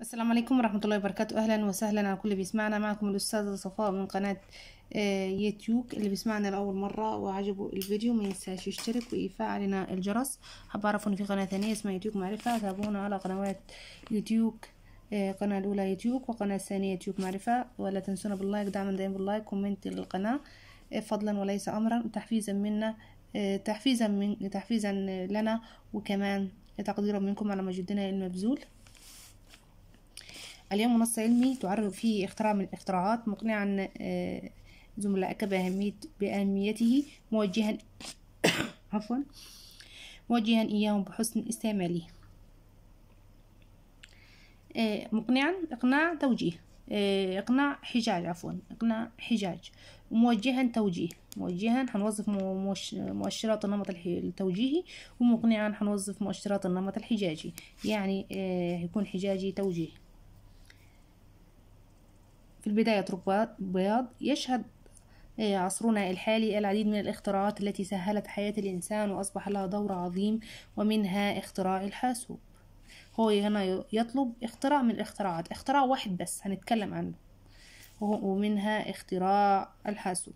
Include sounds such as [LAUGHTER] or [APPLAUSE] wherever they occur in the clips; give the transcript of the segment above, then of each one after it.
السلام عليكم ورحمة الله وبركاته أهلا وسهلا على كل بيسمعنا معكم الأستاذة صفاء من قناة آه، يوتيوب اللي بيسمعنا لأول مرة وعجبه الفيديو ما ينساش يشترك ويفعل الجرس حاب إن في قناة ثانية اسمها يوتيوب معرفة تابعونا على قنوات يوتيوب القناة آه، الأولى يوتيوب والقناة الثانية يوتيوب معرفة ولا تنسونا باللايك دعما دائما باللايك كومنت للقناة آه، فضلا وليس أمرا تحفيزا منا تحفيزا من تحفيزا لنا وكمان تقديرا منكم على مجهودنا المبذول اليوم منصة علمي تعرض فيه اختراع من الاختراعات مقنعا آه، زملائك بأهمية بأهميته موجها [COUGHS] عفوا موجها إياهم بحسن استعماله آه، مقنعا إقناع توجيه آه، إقناع حجاج عفوا إقناع حجاج موجها توجيه موجها حنوظف مؤشرات النمط التوجيهي ومقنعا حنوظف مؤشرات النمط الحجاجي يعني يكون حجاجي توجيهي في البداية ترك بياض يشهد آه، عصرنا الحالي العديد من الاختراعات التي سهلت حياة الإنسان وأصبح لها دور عظيم ومنها اختراع الحاسوب هو هنا يطلب اختراع من الاختراعات اختراع واحد بس هنتكلم عنه ومنها اختراع الحاسوب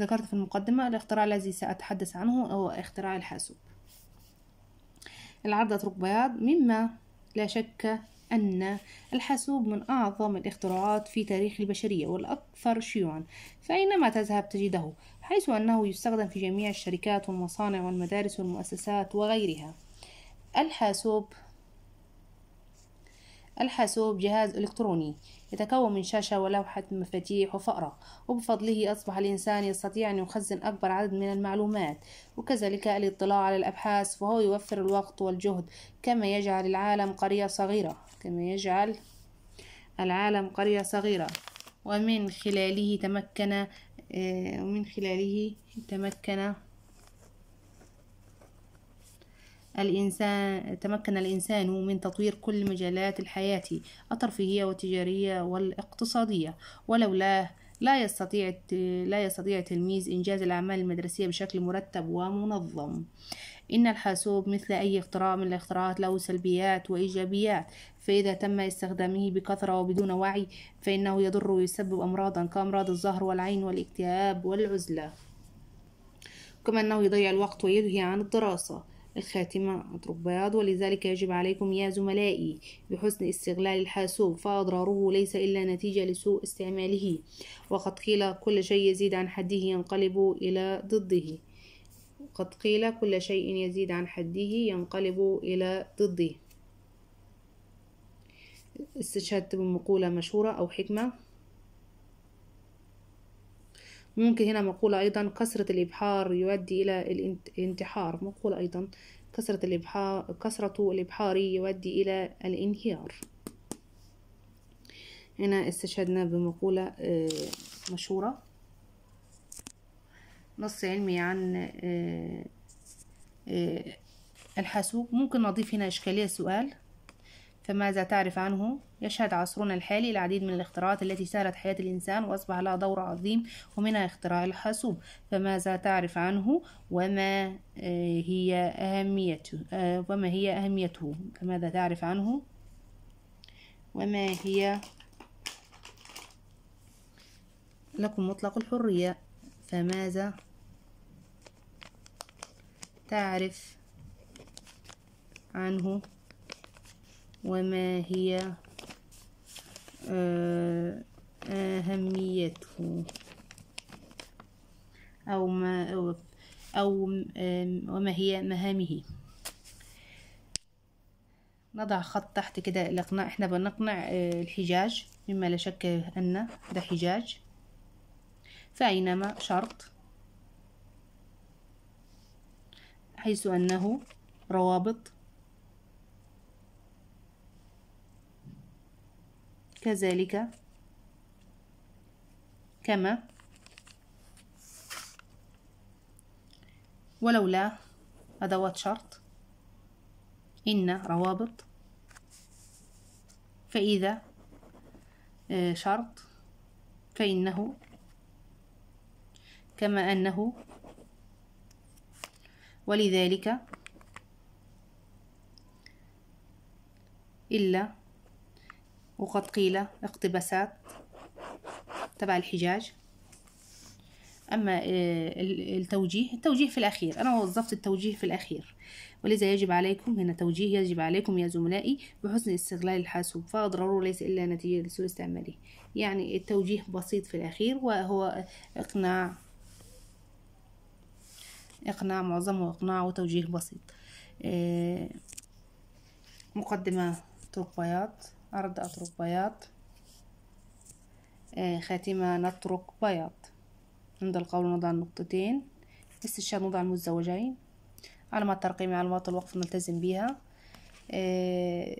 ذكرت في المقدمة الاختراع الذي سأتحدث عنه هو اختراع الحاسوب العرض أترك بياض مما لا شك أن الحاسوب من أعظم الاختراعات في تاريخ البشرية والأكثر شيوعا فأينما تذهب تجده حيث أنه يستخدم في جميع الشركات والمصانع والمدارس والمؤسسات وغيرها الحاسوب الحاسوب جهاز إلكتروني يتكون من شاشة ولوحة مفاتيح وفأرة وبفضله أصبح الإنسان يستطيع أن يخزن أكبر عدد من المعلومات وكذلك الاطلاع على الأبحاث فهو يوفر الوقت والجهد كما يجعل العالم قرية صغيرة كما يجعل العالم قرية صغيرة ومن خلاله تمكن آه، ومن خلاله تمكن الإنسان تمكن الإنسان من تطوير كل مجالات الحياة الترفيهية والتجارية والاقتصادية ولولاه لا يستطيع لا يستطيع التلميذ إنجاز الأعمال المدرسية بشكل مرتب ومنظم إن الحاسوب مثل أي اختراع من الاختراعات له سلبيات وإيجابيات فإذا تم استخدامه بكثرة وبدون وعي فإنه يضر ويسبب أمراضا كأمراض الظهر والعين والاكتئاب والعزلة كما أنه يضيع الوقت ويلهي عن الدراسة الخاتمة أطرق بياض ولذلك يجب عليكم يا زملائي بحسن استغلال الحاسوب فأضراره ليس إلا نتيجة لسوء استعماله وقد قيل كل شيء يزيد عن حده ينقلب إلى ضده قد قيل كل شيء يزيد عن حده ينقلب إلى ضده استشهدت بمقولة مشهورة أو حكمة ممكن هنا مقولة أيضا كثرة الإبحار يؤدي إلى الانتحار مقولة أيضا كثرة الإبحار كثرة الإبحار يؤدي إلى الانهيار هنا استشهدنا بمقولة آه، مشهورة نص علمي عن آه، آه، الحاسوب ممكن نضيف هنا إشكالية سؤال فماذا تعرف عنه؟ يشهد عصرنا الحالي العديد من الاختراعات التي سهلت حياة الإنسان وأصبح لها دور عظيم ومنها اختراع الحاسوب فماذا تعرف عنه وما آه، هي أهميته آه، وما هي أهميته فماذا تعرف عنه وما هي لكم مطلق الحرية فماذا تعرف عنه وما هي آه، أهميته أو ما أو, أو وما هي مهامه نضع خط تحت كده الإقناع إحنا بنقنع آه، الحجاج مما لا شك أن ده حجاج فأينما شرط حيث أنه روابط كذلك كما ولولا أدوات شرط إن روابط فإذا آه، شرط فإنه كما أنه ولذلك إلا وقد قيل اقتباسات تبع الحجاج أما آه، التوجيه التوجيه في الأخير أنا وظفت التوجيه في الأخير ولذا يجب عليكم هنا توجيه يجب عليكم يا زملائي بحسن استغلال الحاسوب فأضراره ليس إلا نتيجة لسوء استعماله يعني التوجيه بسيط في الأخير وهو إقناع إقناع معظمه إقناع وتوجيه بسيط آه، مقدمة طرق أرد أترك بياض آه، خاتمة نترك بياض عند القول نضع النقطتين استشهاد نضع المزوجين علامة الترقيم علامات الوقف نلتزم بها آه،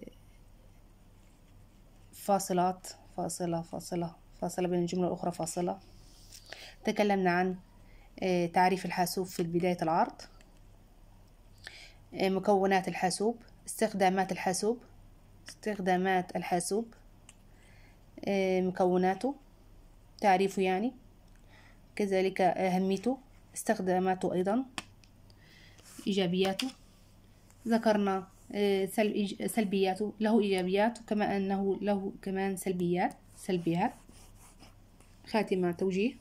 فاصلات فاصلة فاصلة فاصلة بين الجملة الأخرى فاصلة تكلمنا عن آه، تعريف الحاسوب في بداية العرض مكونات الحاسوب استخدامات الحاسوب استخدامات الحاسوب آه، مكوناته تعريفه يعني كذلك أهميته استخداماته أيضا إيجابياته ذكرنا آه، سلبياته له إيجابيات كما أنه له كمان سلبيات سلبيات خاتمة توجيه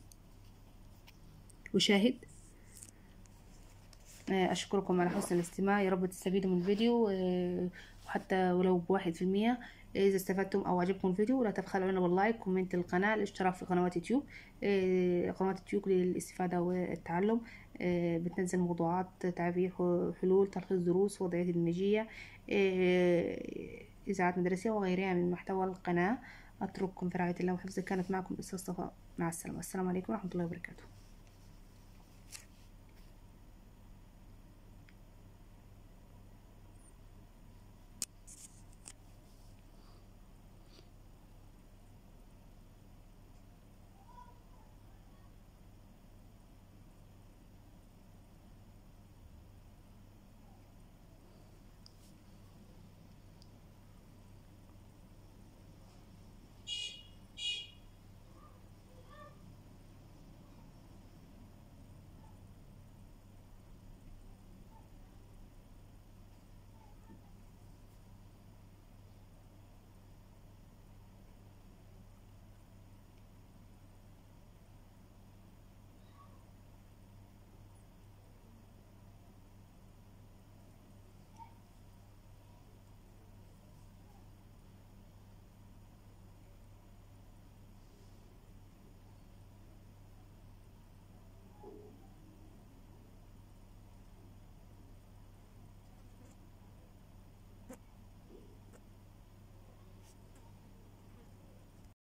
وشاهد آه، أشكركم على حسن الاستماع يا رب تستفيدوا من الفيديو وحتى ولو بواحد في المية إيه، إذا استفدتم أو عجبكم الفيديو لا تبخلوا علينا باللايك كومنت القناة الاشتراك في قنوات يوتيوب إيه، قنوات يوتيوب للاستفادة والتعلم إيه، بتنزل موضوعات تعبير حلول تلخيص دروس وضعيات المجية إذاعات مدرسية وغيرها من محتوى القناة أترككم في رعاية الله وحفظه كانت معكم الأستاذ صفاء مع السلامة السلام عليكم ورحمة الله وبركاته